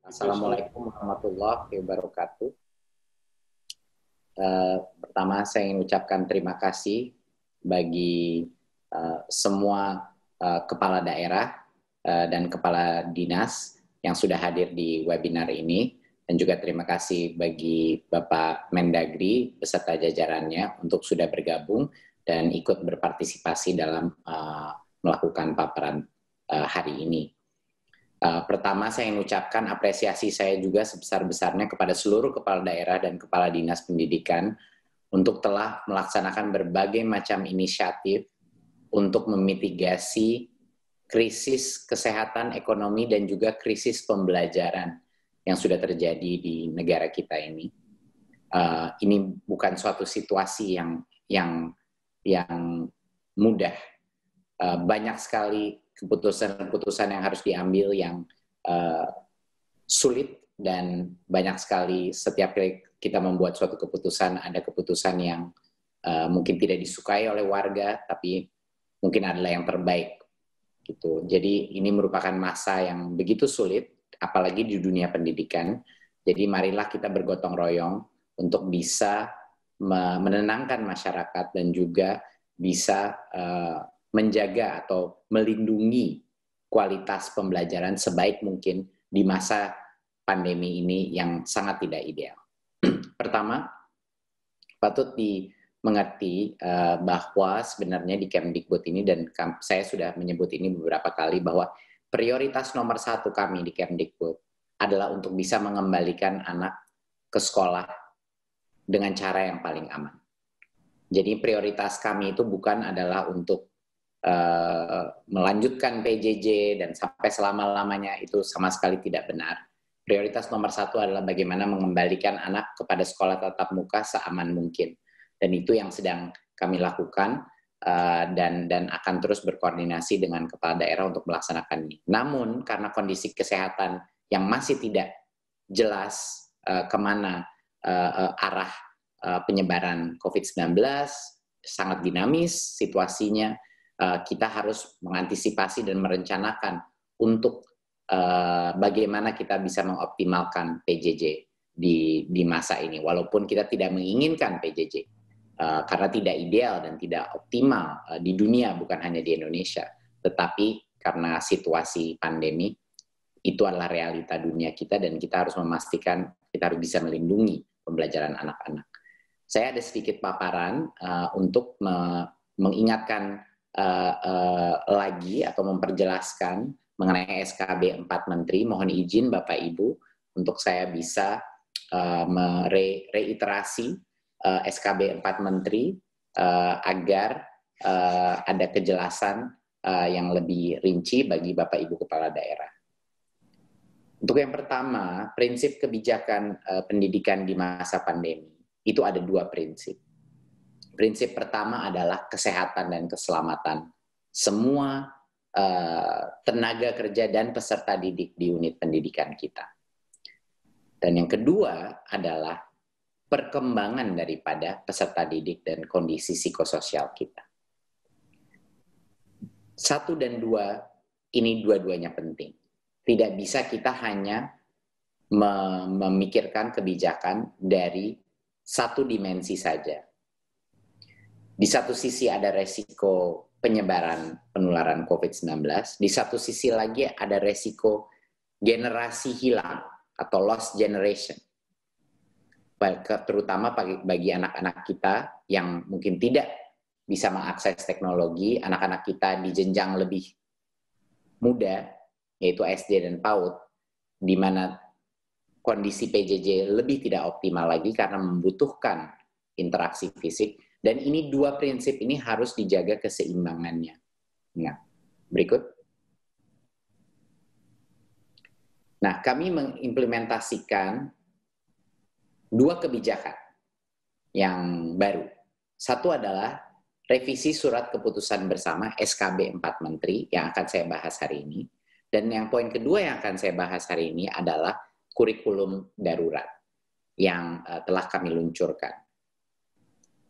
Assalamualaikum warahmatullahi wabarakatuh. Uh, pertama, saya ingin ucapkan terima kasih bagi uh, semua uh, kepala daerah uh, dan kepala dinas yang sudah hadir di webinar ini, dan juga terima kasih bagi Bapak Mendagri beserta jajarannya untuk sudah bergabung dan ikut berpartisipasi dalam uh, melakukan paparan uh, hari ini. Eh, pertama saya ingin ucapkan apresiasi saya juga sebesar-besarnya kepada seluruh kepala daerah dan kepala dinas pendidikan untuk telah melaksanakan berbagai macam inisiatif untuk memitigasi krisis kesehatan ekonomi dan juga krisis pembelajaran yang sudah terjadi di negara kita ini. Uh, ini bukan suatu situasi yang yang yang mudah Eh, banyak sekali keputusan-keputusan yang harus diambil yang uh, sulit dan banyak sekali setiap kali kita membuat suatu keputusan ada keputusan yang uh, mungkin tidak disukai oleh warga tapi mungkin adalah yang terbaik gitu. Jadi ini merupakan masa yang begitu sulit apalagi di dunia pendidikan. Jadi marilah kita bergotong royong untuk bisa menenangkan masyarakat dan juga bisa uh, menjaga atau melindungi kualitas pembelajaran sebaik mungkin di masa pandemi ini yang sangat tidak ideal. Pertama, patut dimengerti eh, bahwa sebenarnya di Kemdikbud ini dan saya sudah menyebut ini beberapa kali bahwa prioritas nomor satu kami di Kemdikbud adalah untuk bisa mengembalikan anak ke sekolah dengan cara yang paling aman. Jadi prioritas kami itu bukan adalah untuk Eh, melanjutkan PJJ dan sampai selama-lamanya itu sama sekali tidak benar. Prioritas nomor satu adalah bagaimana mengembalikan anak kepada sekolah tatap muka seaman mungkin. Dan itu yang sedang kami lakukan uh, dan dan akan terus berkoordinasi dengan kepala daerah untuk melaksanakan ini. Namun karena kondisi kesehatan yang masih tidak jelas uh, kemana uh, uh, arah uh, penyebaran COVID-19 sangat dinamis situasinya Eh, kita harus mengantisipasi dan merencanakan untuk eh, bagaimana kita bisa mengoptimalkan PJJ di di masa ini walaupun kita tidak menginginkan PJJ eh, karena tidak ideal dan tidak optimal di dunia bukan hanya di Indonesia tetapi karena situasi pandemi itu adalah realita dunia kita dan kita harus memastikan kita harus bisa melindungi pembelajaran anak-anak. Saya ada sedikit paparan uh, untuk me mengingatkan uh, uh, lagi atau memperjelaskan mengenai SKB 4 Menteri. Mohon izin Bapak Ibu untuk saya bisa uh, eh, mereiterasi uh, SKB 4 Menteri uh, agar uh, ada kejelasan uh, yang lebih rinci bagi Bapak Ibu kepala daerah. Untuk yang pertama, prinsip kebijakan uh, pendidikan di masa pandemi itu ada dua prinsip Prinsip pertama adalah kesehatan dan keselamatan. Semua eh, tenaga kerja dan peserta didik di unit pendidikan kita. Dan yang kedua adalah perkembangan daripada peserta didik dan kondisi psikososial kita. Satu dan dua, ini dua-duanya penting. Tidak bisa kita hanya memikirkan kebijakan dari satu dimensi saja di satu sisi ada resiko penyebaran penularan COVID-19, di satu sisi lagi ada resiko generasi hilang atau lost generation. Terutama bagi anak-anak kita yang mungkin tidak bisa mengakses teknologi, anak-anak kita di jenjang lebih muda, yaitu SD dan PAUD, di mana kondisi PJJ lebih tidak optimal lagi karena membutuhkan interaksi fisik, dan ini dua prinsip ini harus dijaga keseimbangannya. Nah, berikut. Nah, kami mengimplementasikan dua kebijakan yang baru. Satu adalah revisi surat keputusan bersama SKB 4 Menteri yang akan saya bahas hari ini. Dan yang poin kedua yang akan saya bahas hari ini adalah kurikulum darurat yang eh, telah kami luncurkan.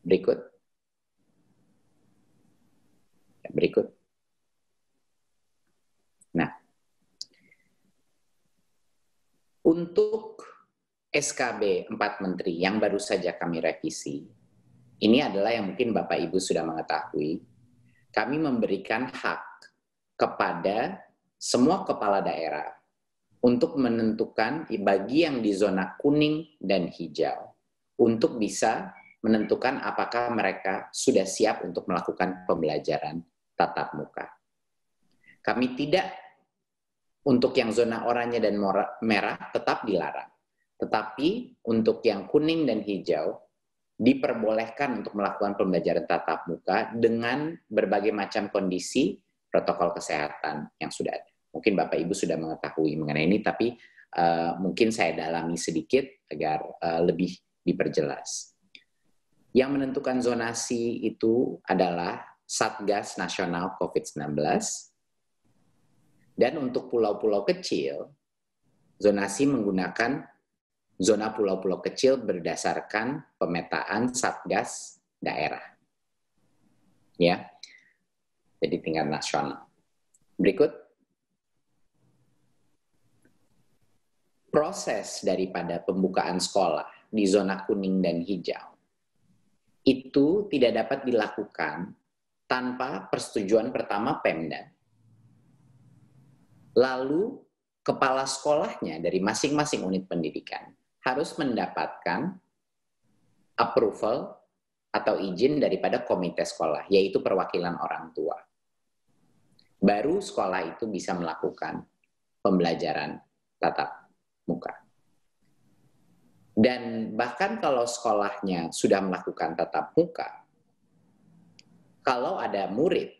Berikut. Ya, berikut. Nah, untuk SKB 4 Menteri yang baru saja kami revisi, ini adalah yang mungkin Bapak Ibu sudah mengetahui, kami memberikan hak kepada semua kepala daerah untuk menentukan bagi yang di zona kuning dan hijau untuk bisa menentukan apakah mereka sudah siap untuk melakukan pembelajaran tatap muka. Kami tidak untuk yang zona oranye dan merah tetap dilarang. Tetapi untuk yang kuning dan hijau diperbolehkan untuk melakukan pembelajaran tatap muka dengan berbagai macam kondisi protokol kesehatan yang sudah ada. Mungkin Bapak Ibu sudah mengetahui mengenai ini, tapi uh, mungkin saya dalami sedikit agar uh, lebih diperjelas. Yang menentukan zonasi itu adalah Satgas Nasional COVID-19. Dan untuk pulau-pulau kecil, zonasi menggunakan zona pulau-pulau kecil berdasarkan pemetaan Satgas daerah. Ya. Jadi tingkat nasional. Berikut proses daripada pembukaan sekolah di zona kuning dan hijau itu tidak dapat dilakukan tanpa persetujuan pertama Pemda. Lalu kepala sekolahnya dari masing-masing unit pendidikan harus mendapatkan approval atau izin daripada komite sekolah, yaitu perwakilan orang tua. Baru sekolah itu bisa melakukan pembelajaran tatap muka. Dan bahkan kalau sekolahnya sudah melakukan tatap muka, kalau ada murid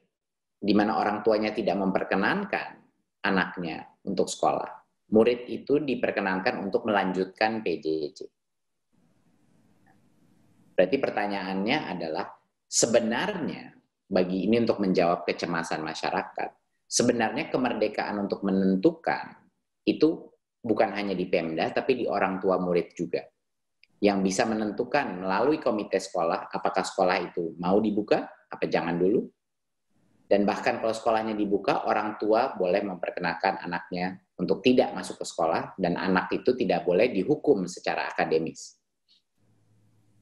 di mana orang tuanya tidak memperkenankan anaknya untuk sekolah, murid itu diperkenankan untuk melanjutkan PJJ. Berarti pertanyaannya adalah sebenarnya bagi ini untuk menjawab kecemasan masyarakat, sebenarnya kemerdekaan untuk menentukan itu bukan hanya di Pemda, tapi di orang tua murid juga. Yang bisa menentukan melalui komite sekolah, apakah sekolah itu mau dibuka, apa jangan dulu. Dan bahkan kalau sekolahnya dibuka, orang tua boleh memperkenalkan anaknya untuk tidak masuk ke sekolah, dan anak itu tidak boleh dihukum secara akademis.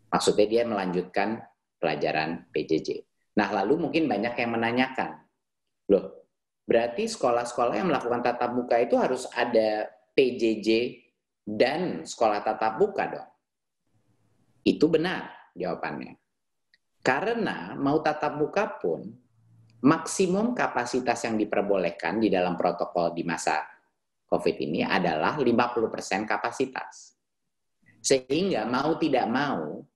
Maksudnya dia melanjutkan pelajaran PJJ. Nah, lalu mungkin banyak yang menanyakan, loh, berarti sekolah-sekolah yang melakukan tatap muka itu harus ada PJJ, dan sekolah tatap muka dong? Itu benar jawabannya. Karena mau tatap muka pun maksimum kapasitas yang diperbolehkan di dalam protokol di masa COVID ini adalah 50% kapasitas. Sehingga mau tidak mau,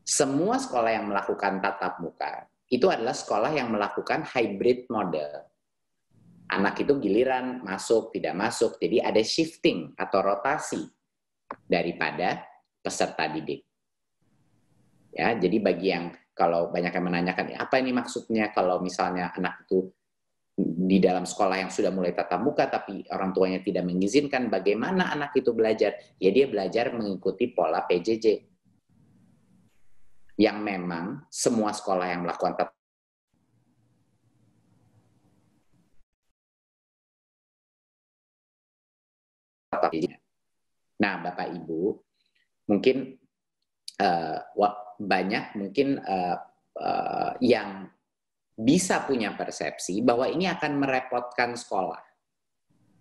semua sekolah yang melakukan tatap muka itu adalah sekolah yang melakukan hybrid model anak itu giliran masuk, tidak masuk. Jadi ada shifting atau rotasi daripada peserta didik. Ya, jadi bagi yang kalau banyak yang menanyakan eh, apa ini maksudnya kalau misalnya anak itu di dalam sekolah yang sudah mulai tatap muka tapi orang tuanya tidak mengizinkan bagaimana anak itu belajar? Ya dia belajar mengikuti pola PJJ. Yang memang semua sekolah yang melakukan tatap kakinya. Nah, Bapak Ibu, mungkin uh, banyak mungkin uh, uh, yang bisa punya persepsi bahwa ini akan merepotkan sekolah.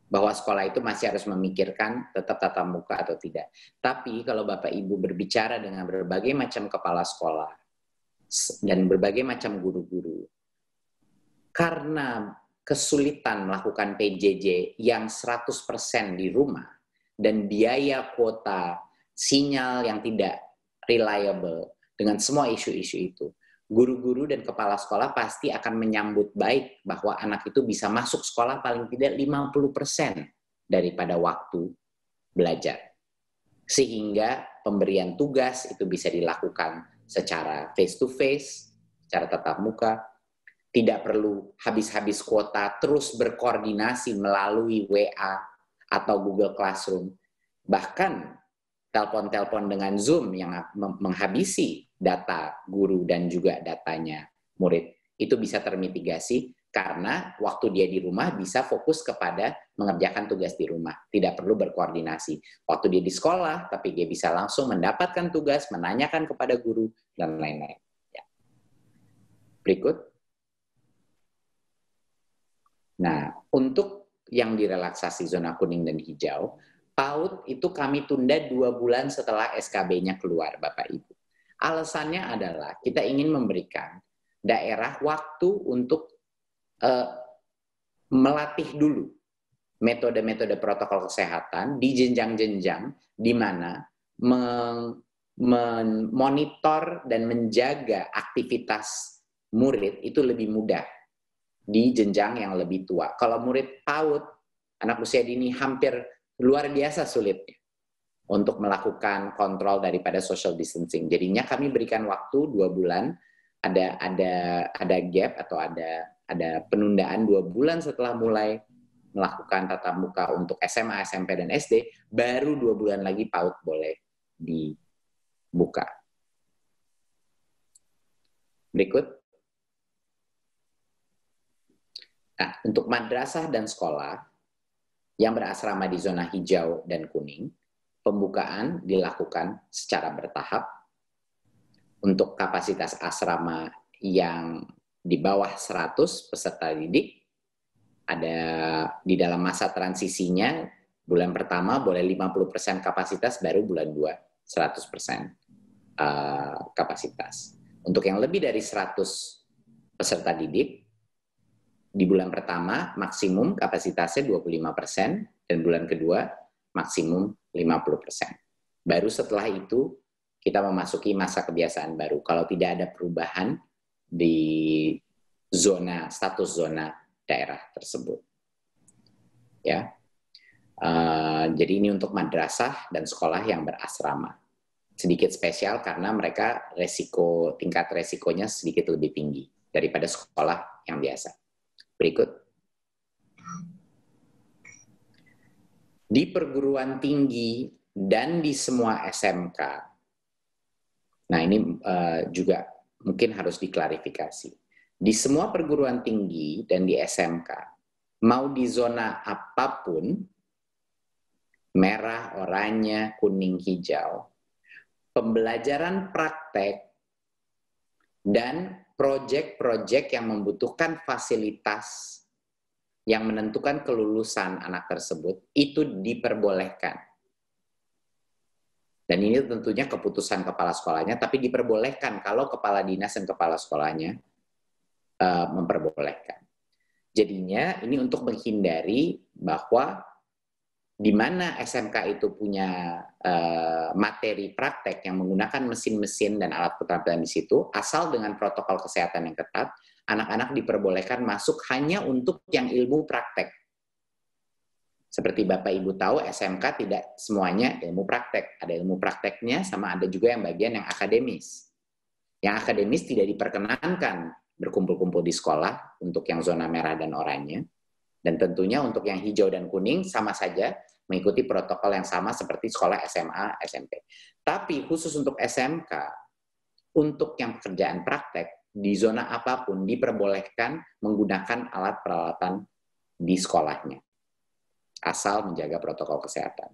Bahwa sekolah itu masih harus memikirkan tetap tatap muka atau tidak. Tapi kalau Bapak Ibu berbicara dengan berbagai macam kepala sekolah dan berbagai macam guru-guru, karena kesulitan melakukan PJJ yang 100% di rumah dan biaya kuota sinyal yang tidak reliable dengan semua isu-isu itu, guru-guru dan kepala sekolah pasti akan menyambut baik bahwa anak itu bisa masuk sekolah paling tidak 50% daripada waktu belajar. Sehingga pemberian tugas itu bisa dilakukan secara face to face, secara tatap muka tidak perlu habis-habis kuota terus berkoordinasi melalui WA atau Google Classroom. Bahkan telepon-telepon dengan Zoom yang menghabisi data guru dan juga datanya murid. Itu bisa termitigasi karena waktu dia di rumah bisa fokus kepada mengerjakan tugas di rumah, tidak perlu berkoordinasi. Waktu dia di sekolah, tapi dia bisa langsung mendapatkan tugas, menanyakan kepada guru, dan lain-lain. Ya. Berikut. Nah, untuk yang direlaksasi zona kuning dan hijau, PAUD itu kami tunda dua bulan setelah SKB-nya keluar, Bapak Ibu. Alasannya adalah kita ingin memberikan daerah waktu untuk uh, melatih dulu metode-metode protokol kesehatan di jenjang-jenjang di mana memonitor dan menjaga aktivitas murid itu lebih mudah di jenjang yang lebih tua. Kalau murid PAUD, anak usia dini hampir luar biasa sulitnya untuk melakukan kontrol daripada social distancing. Jadinya kami berikan waktu dua bulan, ada ada ada gap atau ada ada penundaan dua bulan setelah mulai melakukan tatap muka untuk SMA, SMP, dan SD, baru dua bulan lagi PAUD boleh dibuka. Berikut. Nah, untuk madrasah dan sekolah yang berasrama di zona hijau dan kuning, pembukaan dilakukan secara bertahap. Untuk kapasitas asrama yang di bawah 100 peserta didik, ada di dalam masa transisinya, bulan pertama boleh 50% kapasitas, baru bulan 2 100% eh, kapasitas. Untuk yang lebih dari 100 peserta didik, di bulan pertama maksimum kapasitasnya 25% dan bulan kedua maksimum 50%. Baru setelah itu kita memasuki masa kebiasaan baru. Kalau tidak ada perubahan di zona status zona daerah tersebut. Ya. Uh, jadi ini untuk madrasah dan sekolah yang berasrama. Sedikit spesial karena mereka resiko tingkat resikonya sedikit lebih tinggi daripada sekolah yang biasa berikut. Di perguruan tinggi dan di semua SMK, nah ini uh, juga mungkin harus diklarifikasi. Di semua perguruan tinggi dan di SMK, mau di zona apapun, merah, oranye, kuning, hijau, pembelajaran praktek dan project-project yang membutuhkan fasilitas yang menentukan kelulusan anak tersebut itu diperbolehkan. Dan ini tentunya keputusan kepala sekolahnya, tapi diperbolehkan kalau kepala dinas dan kepala sekolahnya uh, memperbolehkan. Jadinya ini untuk menghindari bahwa di mana SMK itu punya uh, materi praktek yang menggunakan mesin-mesin dan alat keterampilan di situ, asal dengan protokol kesehatan yang ketat, anak-anak diperbolehkan masuk hanya untuk yang ilmu praktek. Seperti Bapak Ibu tahu, SMK tidak semuanya ilmu praktek. Ada ilmu prakteknya, sama ada juga yang bagian yang akademis. Yang akademis tidak diperkenankan berkumpul-kumpul di sekolah untuk yang zona merah dan oranye dan tentunya untuk yang hijau dan kuning sama saja mengikuti protokol yang sama seperti sekolah SMA, SMP. Tapi khusus untuk SMK, untuk yang pekerjaan praktek, di zona apapun diperbolehkan menggunakan alat peralatan di sekolahnya. Asal menjaga protokol kesehatan.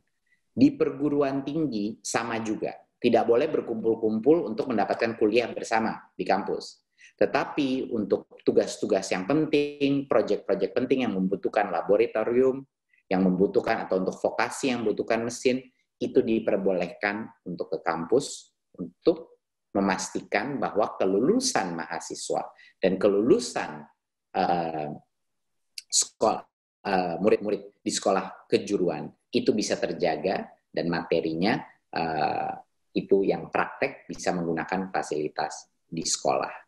Di perguruan tinggi sama juga. Tidak boleh berkumpul-kumpul untuk mendapatkan kuliah bersama di kampus tetapi untuk tugas-tugas yang penting, proyek-proyek penting yang membutuhkan laboratorium, yang membutuhkan atau untuk vokasi yang membutuhkan mesin, itu diperbolehkan untuk ke kampus untuk memastikan bahwa kelulusan mahasiswa dan kelulusan uh, sekolah uh, murid-murid di sekolah kejuruan itu bisa terjaga dan materinya uh, itu yang praktek bisa menggunakan fasilitas di sekolah.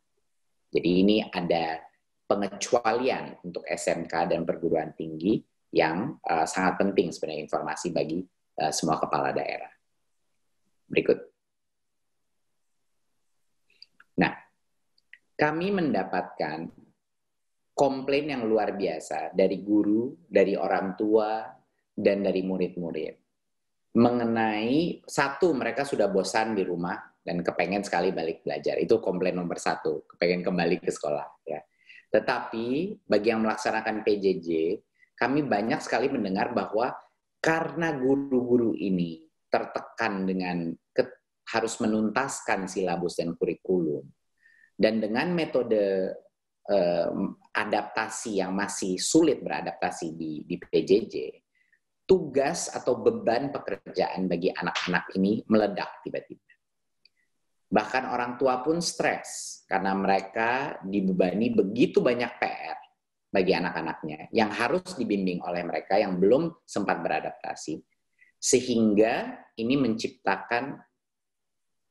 Jadi ini ada pengecualian untuk SMK dan perguruan tinggi yang uh, sangat penting sebenarnya informasi bagi uh, semua kepala daerah. Berikut. Nah, kami mendapatkan komplain yang luar biasa dari guru, dari orang tua, dan dari murid-murid mengenai satu mereka sudah bosan di rumah dan kepengen sekali balik belajar. Itu komplain nomor satu, kepengen kembali ke sekolah. Ya. Tetapi bagi yang melaksanakan PJJ, kami banyak sekali mendengar bahwa karena guru-guru ini tertekan dengan harus menuntaskan silabus dan kurikulum, dan dengan metode eh, adaptasi yang masih sulit beradaptasi di, di PJJ, tugas atau beban pekerjaan bagi anak-anak ini meledak tiba-tiba Bahkan orang tua pun stres karena mereka dibebani begitu banyak PR bagi anak-anaknya yang harus dibimbing oleh mereka yang belum sempat beradaptasi. Sehingga ini menciptakan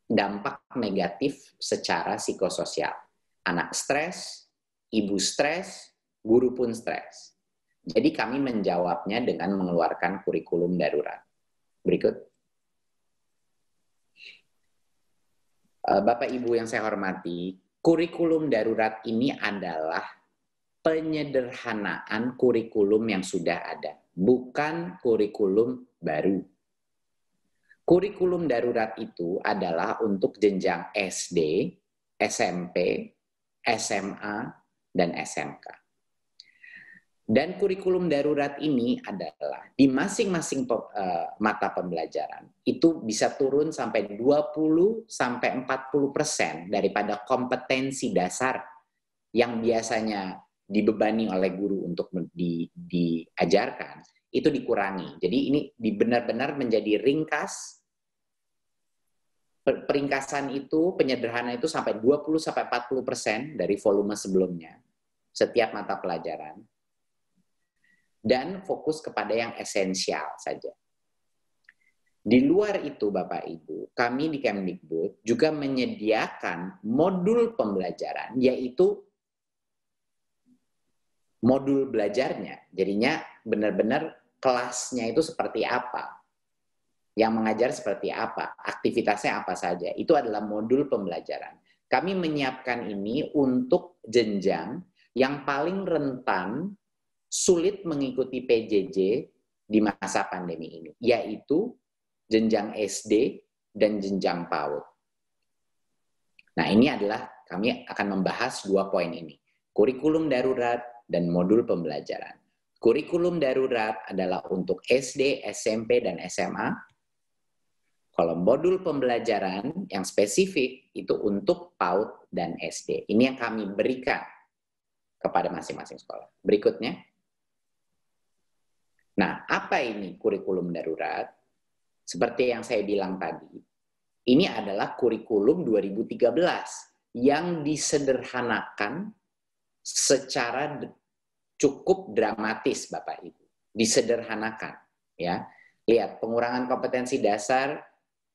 dampak negatif secara psikososial. Anak stres, ibu stres, guru pun stres. Jadi kami menjawabnya dengan mengeluarkan kurikulum darurat. Berikut. Eh, Bapak Ibu yang saya hormati, kurikulum darurat ini adalah penyederhanaan kurikulum yang sudah ada, bukan kurikulum baru. Kurikulum darurat itu adalah untuk jenjang SD, SMP, SMA, dan SMK. Dan kurikulum darurat ini adalah di masing-masing eh, mata pembelajaran itu bisa turun sampai 20 sampai 40 persen daripada kompetensi dasar yang biasanya dibebani oleh guru untuk di, diajarkan itu dikurangi. Jadi ini benar-benar menjadi ringkas peringkasan itu penyederhana itu sampai 20 sampai 40 persen dari volume sebelumnya setiap mata pelajaran dan fokus kepada yang esensial saja. Di luar itu, Bapak Ibu, kami di Kemdikbud juga menyediakan modul pembelajaran, yaitu modul belajarnya. Jadinya benar-benar kelasnya itu seperti apa, yang mengajar seperti apa, aktivitasnya apa saja. Itu adalah modul pembelajaran. Kami menyiapkan ini untuk jenjang yang paling rentan sulit mengikuti PJJ di masa pandemi ini, yaitu jenjang SD dan jenjang PAUD. Nah, ini adalah kami akan membahas dua poin ini, kurikulum darurat dan modul pembelajaran. Kurikulum darurat adalah untuk SD, SMP, dan SMA. Kalau modul pembelajaran yang spesifik itu untuk PAUD dan SD. Ini yang kami berikan kepada masing-masing sekolah. Berikutnya. Nah, apa ini kurikulum darurat? Seperti yang saya bilang tadi, ini adalah kurikulum 2013 yang disederhanakan secara cukup dramatis Bapak Ibu. Disederhanakan, ya. Lihat pengurangan kompetensi dasar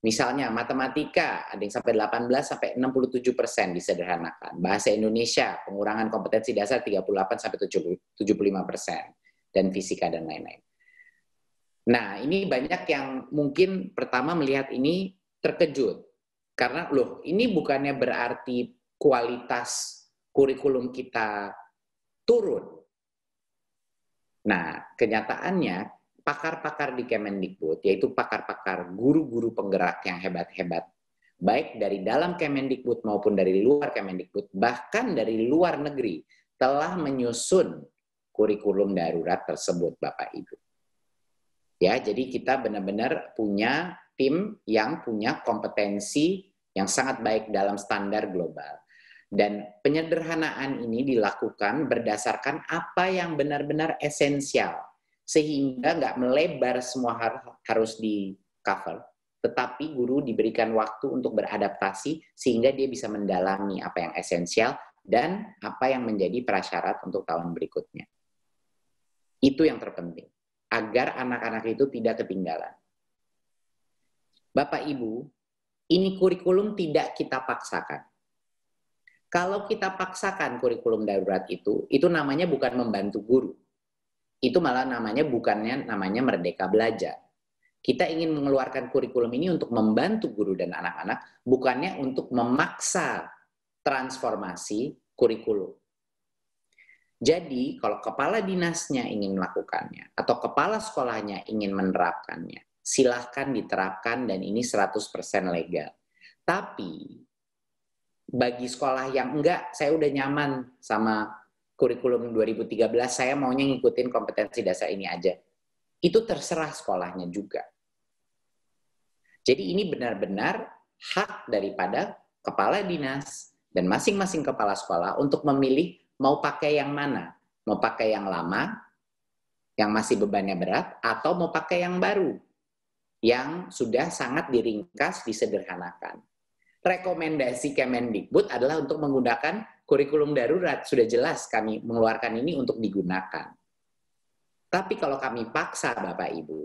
Misalnya matematika ada yang sampai 18 sampai 67 persen disederhanakan. Bahasa Indonesia pengurangan kompetensi dasar 38 sampai 75 persen dan fisika dan lain-lain. Nah, ini banyak yang mungkin pertama melihat ini terkejut. Karena loh, ini bukannya berarti kualitas kurikulum kita turun. Nah, kenyataannya pakar-pakar di Kemendikbud, yaitu pakar-pakar guru-guru penggerak yang hebat-hebat, baik dari dalam Kemendikbud maupun dari luar Kemendikbud, bahkan dari luar negeri, telah menyusun kurikulum darurat tersebut, Bapak Ibu. Ya, jadi kita benar-benar punya tim yang punya kompetensi yang sangat baik dalam standar global. Dan penyederhanaan ini dilakukan berdasarkan apa yang benar-benar esensial, sehingga nggak melebar semua harus di cover, tetapi guru diberikan waktu untuk beradaptasi sehingga dia bisa mendalami apa yang esensial dan apa yang menjadi prasyarat untuk tahun berikutnya. Itu yang terpenting agar anak-anak itu tidak ketinggalan. Bapak Ibu, ini kurikulum tidak kita paksakan. Kalau kita paksakan kurikulum darurat itu, itu namanya bukan membantu guru. Itu malah namanya bukannya namanya merdeka belajar. Kita ingin mengeluarkan kurikulum ini untuk membantu guru dan anak-anak, bukannya untuk memaksa transformasi kurikulum. Jadi, kalau kepala dinasnya ingin melakukannya atau kepala sekolahnya ingin menerapkannya, silahkan diterapkan dan ini 100% legal. Tapi, bagi sekolah yang enggak, saya udah nyaman sama kurikulum 2013, saya maunya ngikutin kompetensi dasar ini aja. Itu terserah sekolahnya juga. Jadi ini benar-benar hak daripada kepala dinas dan masing-masing kepala sekolah untuk memilih mau pakai yang mana? Mau pakai yang lama, yang masih bebannya berat, atau mau pakai yang baru, yang sudah sangat diringkas, disederhanakan. Rekomendasi Kemendikbud adalah untuk menggunakan kurikulum darurat. Sudah jelas kami mengeluarkan ini untuk digunakan. Tapi kalau kami paksa Bapak Ibu,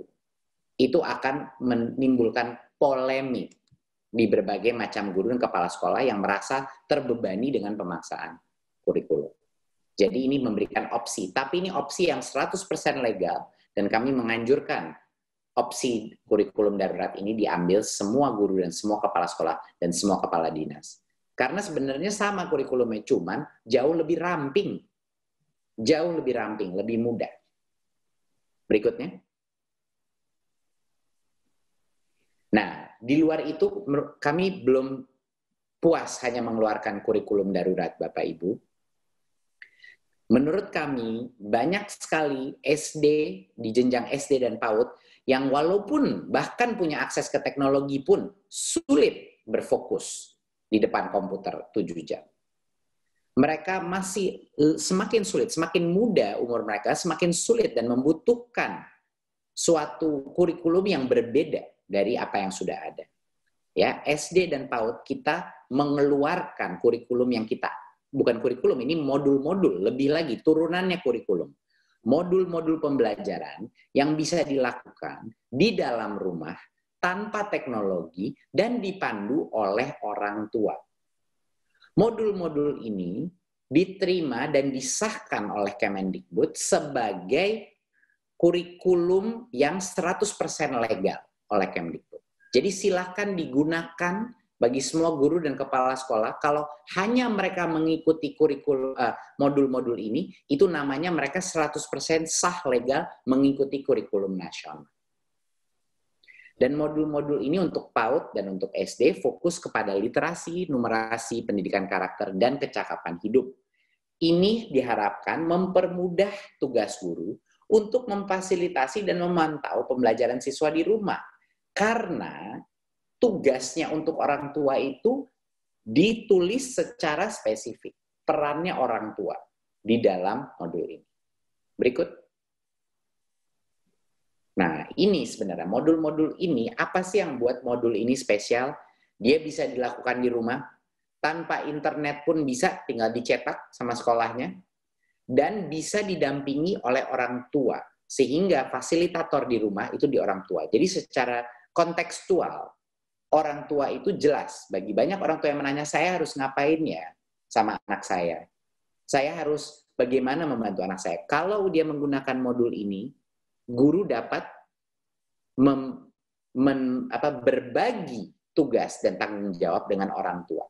itu akan menimbulkan polemik di berbagai macam guru dan kepala sekolah yang merasa terbebani dengan pemaksaan kurikulum. Jadi ini memberikan opsi, tapi ini opsi yang 100% legal dan kami menganjurkan opsi kurikulum darurat ini diambil semua guru dan semua kepala sekolah dan semua kepala dinas. Karena sebenarnya sama kurikulumnya, cuman jauh lebih ramping. Jauh lebih ramping, lebih mudah. Berikutnya. Nah, di luar itu kami belum puas hanya mengeluarkan kurikulum darurat Bapak Ibu, menurut kami banyak sekali SD di jenjang SD dan PAUD yang walaupun bahkan punya akses ke teknologi pun sulit berfokus di depan komputer 7 jam. Mereka masih eh, semakin sulit, semakin muda umur mereka, semakin sulit dan membutuhkan suatu kurikulum yang berbeda dari apa yang sudah ada. Ya, SD dan PAUD kita mengeluarkan kurikulum yang kita bukan kurikulum, ini modul-modul, lebih lagi turunannya kurikulum. Modul-modul pembelajaran yang bisa dilakukan di dalam rumah tanpa teknologi dan dipandu oleh orang tua. Modul-modul ini diterima dan disahkan oleh Kemendikbud sebagai kurikulum yang 100% legal oleh Kemendikbud. Jadi silakan digunakan bagi semua guru dan kepala sekolah kalau hanya mereka mengikuti kurikulum uh, eh, modul-modul ini itu namanya mereka 100% sah legal mengikuti kurikulum nasional. Dan modul-modul ini untuk PAUD dan untuk SD fokus kepada literasi, numerasi, pendidikan karakter dan kecakapan hidup. Ini diharapkan mempermudah tugas guru untuk memfasilitasi dan memantau pembelajaran siswa di rumah. Karena tugasnya untuk orang tua itu ditulis secara spesifik perannya orang tua di dalam modul ini. Berikut. Nah, ini sebenarnya modul-modul ini apa sih yang buat modul ini spesial? Dia bisa dilakukan di rumah, tanpa internet pun bisa tinggal dicetak sama sekolahnya dan bisa didampingi oleh orang tua sehingga fasilitator di rumah itu di orang tua. Jadi secara kontekstual orang tua itu jelas. Bagi banyak orang tua yang menanya, saya harus ngapain ya sama anak saya? Saya harus bagaimana membantu anak saya? Kalau dia menggunakan modul ini, guru dapat mem, men, apa, berbagi tugas dan tanggung jawab dengan orang tua.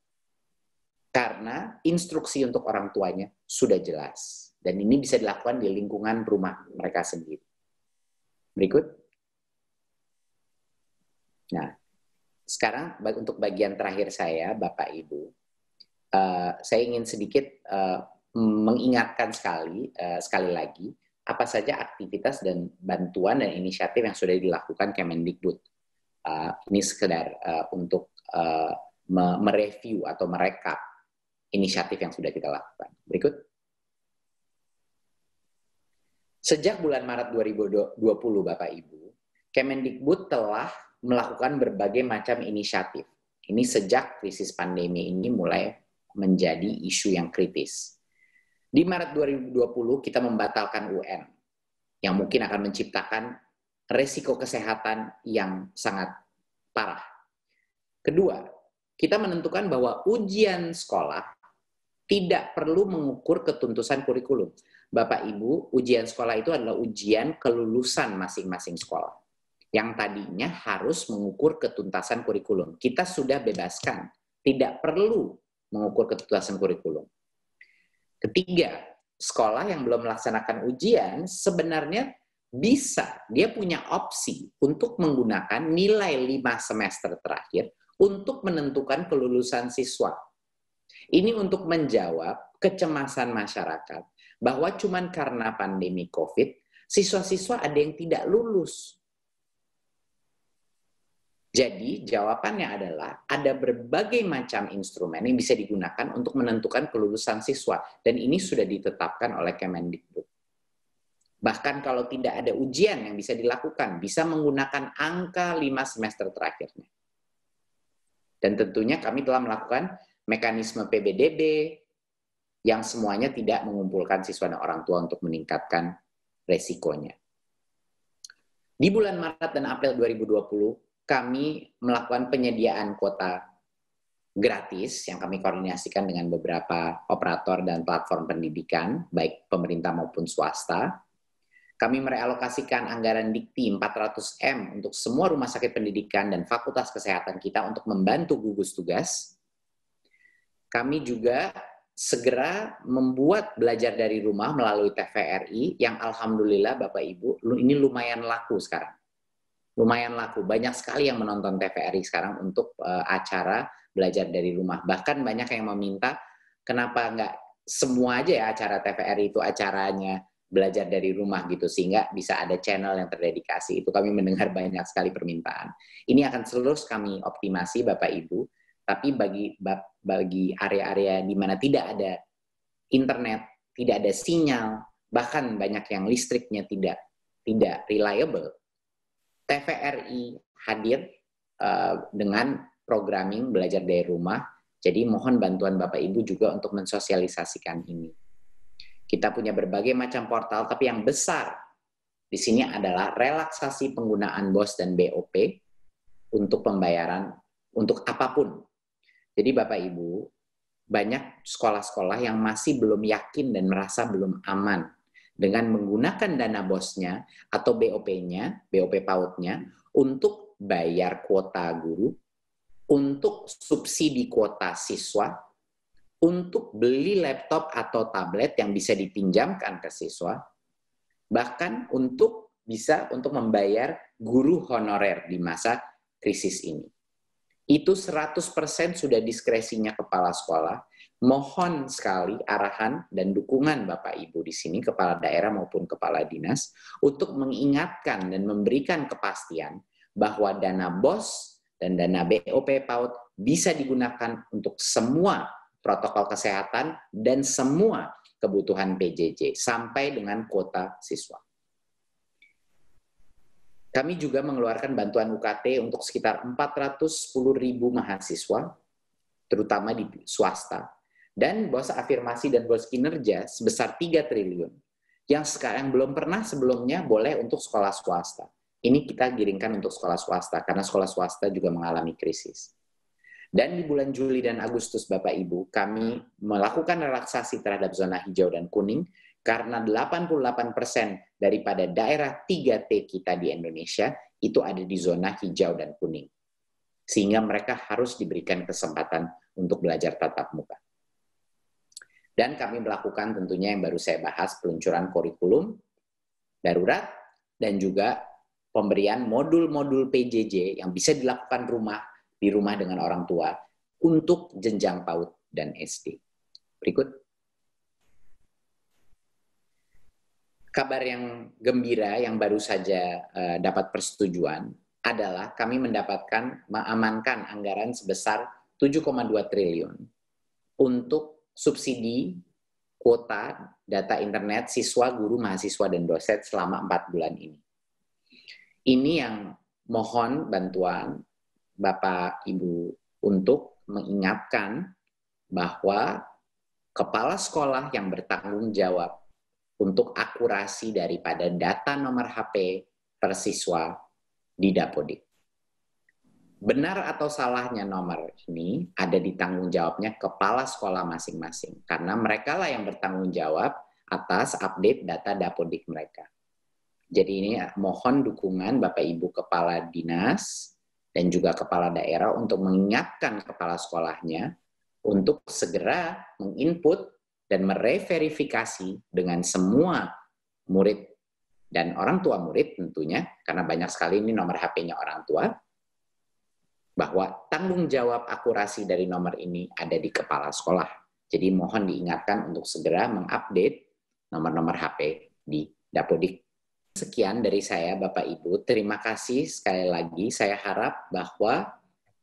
Karena instruksi untuk orang tuanya sudah jelas. Dan ini bisa dilakukan di lingkungan rumah mereka sendiri. Berikut. Nah, sekarang untuk bagian terakhir saya, Bapak Ibu, uh, saya ingin sedikit uh, mengingatkan sekali, uh, sekali lagi, apa saja aktivitas dan bantuan dan inisiatif yang sudah dilakukan Kemendikbud. Uh, ini sekedar uh, untuk uh, mereview atau merekap inisiatif yang sudah kita lakukan. Berikut. Sejak bulan Maret 2020, Bapak Ibu, Kemendikbud telah melakukan berbagai macam inisiatif. Ini sejak krisis pandemi ini mulai menjadi isu yang kritis. Di Maret 2020 kita membatalkan UN yang mungkin akan menciptakan resiko kesehatan yang sangat parah. Kedua, kita menentukan bahwa ujian sekolah tidak perlu mengukur ketuntusan kurikulum. Bapak Ibu, ujian sekolah itu adalah ujian kelulusan masing-masing sekolah yang tadinya harus mengukur ketuntasan kurikulum. Kita sudah bebaskan, tidak perlu mengukur ketuntasan kurikulum. Ketiga, sekolah yang belum melaksanakan ujian sebenarnya bisa, dia punya opsi untuk menggunakan nilai lima semester terakhir untuk menentukan kelulusan siswa. Ini untuk menjawab kecemasan masyarakat bahwa cuman karena pandemi COVID, siswa-siswa ada yang tidak lulus jadi jawabannya adalah ada berbagai macam instrumen yang bisa digunakan untuk menentukan kelulusan siswa dan ini sudah ditetapkan oleh Kemendikbud. Bahkan kalau tidak ada ujian yang bisa dilakukan, bisa menggunakan angka 5 semester terakhirnya. Dan tentunya kami telah melakukan mekanisme PBDB yang semuanya tidak mengumpulkan siswa dan orang tua untuk meningkatkan resikonya. Di bulan Maret dan April 2020, kami melakukan penyediaan kuota gratis yang kami koordinasikan dengan beberapa operator dan platform pendidikan, baik pemerintah maupun swasta. Kami merealokasikan anggaran dikti 400M untuk semua rumah sakit pendidikan dan fakultas kesehatan kita untuk membantu gugus tugas. Kami juga segera membuat belajar dari rumah melalui TVRI yang alhamdulillah Bapak Ibu ini lumayan laku sekarang lumayan laku. Banyak sekali yang menonton TVRI sekarang untuk uh, acara belajar dari rumah. Bahkan banyak yang meminta kenapa nggak semua aja ya acara TVRI itu acaranya belajar dari rumah gitu sehingga bisa ada channel yang terdedikasi itu kami mendengar banyak sekali permintaan ini akan terus kami optimasi bapak ibu tapi bagi bagi area-area di mana tidak ada internet tidak ada sinyal bahkan banyak yang listriknya tidak tidak reliable TVRI hadir uh, dengan programming belajar dari rumah. Jadi mohon bantuan Bapak Ibu juga untuk mensosialisasikan ini. Kita punya berbagai macam portal, tapi yang besar di sini adalah relaksasi penggunaan BOS dan BOP untuk pembayaran untuk apapun. Jadi Bapak Ibu, banyak sekolah-sekolah yang masih belum yakin dan merasa belum aman dengan menggunakan dana bosnya atau BOP-nya, BOP PAUD-nya untuk bayar kuota guru, untuk subsidi kuota siswa, untuk beli laptop atau tablet yang bisa dipinjamkan ke siswa, bahkan untuk bisa untuk membayar guru honorer di masa krisis ini. Itu 100% sudah diskresinya kepala sekolah, Mohon sekali arahan dan dukungan Bapak Ibu di sini, kepala daerah maupun kepala dinas, untuk mengingatkan dan memberikan kepastian bahwa dana BOS dan dana BOP PAUD bisa digunakan untuk semua protokol kesehatan dan semua kebutuhan PJJ sampai dengan kuota siswa. Kami juga mengeluarkan bantuan UKT untuk sekitar sepuluh ribu mahasiswa, terutama di swasta, dan bos afirmasi dan bos kinerja sebesar 3 triliun yang sekarang belum pernah sebelumnya boleh untuk sekolah swasta. Ini kita giringkan untuk sekolah swasta karena sekolah swasta juga mengalami krisis. Dan di bulan Juli dan Agustus Bapak Ibu, kami melakukan relaksasi terhadap zona hijau dan kuning karena 88% daripada daerah 3T kita di Indonesia itu ada di zona hijau dan kuning. Sehingga mereka harus diberikan kesempatan untuk belajar tatap muka. Dan kami melakukan tentunya yang baru saya bahas, peluncuran kurikulum darurat dan juga pemberian modul-modul PJJ yang bisa dilakukan rumah di rumah dengan orang tua untuk jenjang PAUD dan SD. Berikut. Kabar yang gembira yang baru saja eh, dapat persetujuan adalah kami mendapatkan mengamankan anggaran sebesar 7,2 triliun untuk subsidi kuota data internet siswa, guru, mahasiswa, dan dosen selama empat bulan ini. Ini yang mohon bantuan Bapak Ibu untuk mengingatkan bahwa kepala sekolah yang bertanggung jawab untuk akurasi daripada data nomor HP per siswa di Dapodik. Benar atau salahnya nomor ini ada di tanggung jawabnya kepala sekolah masing-masing karena mereka lah yang bertanggung jawab atas update data dapodik mereka. Jadi ini eh, mohon dukungan Bapak Ibu kepala dinas dan juga kepala daerah untuk mengingatkan kepala sekolahnya untuk segera menginput dan mereverifikasi dengan semua murid dan orang tua murid tentunya karena banyak sekali ini nomor HP-nya orang tua bahwa tanggung jawab akurasi dari nomor ini ada di kepala sekolah. Jadi mohon diingatkan untuk segera mengupdate nomor-nomor HP di Dapodik. Sekian dari saya Bapak Ibu. Terima kasih sekali lagi. Saya harap bahwa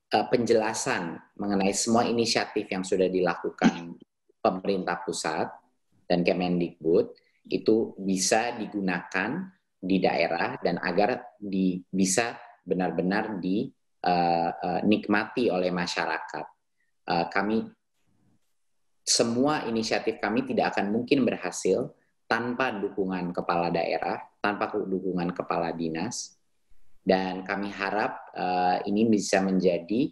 eh, penjelasan mengenai semua inisiatif yang sudah dilakukan pemerintah pusat dan Kemendikbud itu bisa digunakan di daerah dan agar di, bisa benar-benar di uh, nikmati oleh masyarakat. Eh, kami semua inisiatif kami tidak akan mungkin berhasil tanpa dukungan kepala daerah, tanpa dukungan kepala dinas, dan kami harap ini bisa menjadi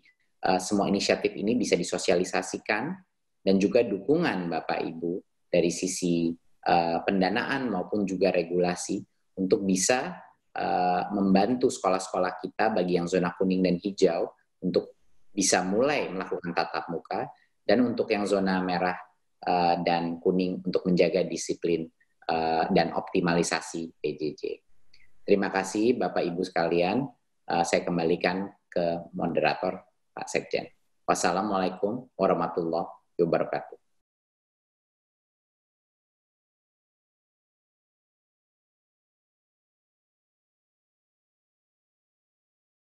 semua inisiatif ini bisa disosialisasikan dan juga dukungan Bapak Ibu dari sisi pendanaan maupun juga regulasi untuk bisa uh, membantu sekolah-sekolah kita bagi yang zona kuning dan hijau untuk bisa mulai melakukan tatap muka dan untuk yang zona merah uh, dan kuning untuk menjaga disiplin uh, dan optimalisasi PJJ. Terima kasih Bapak Ibu sekalian. Uh, saya kembalikan ke moderator Pak Sekjen. Wassalamualaikum warahmatullahi wabarakatuh.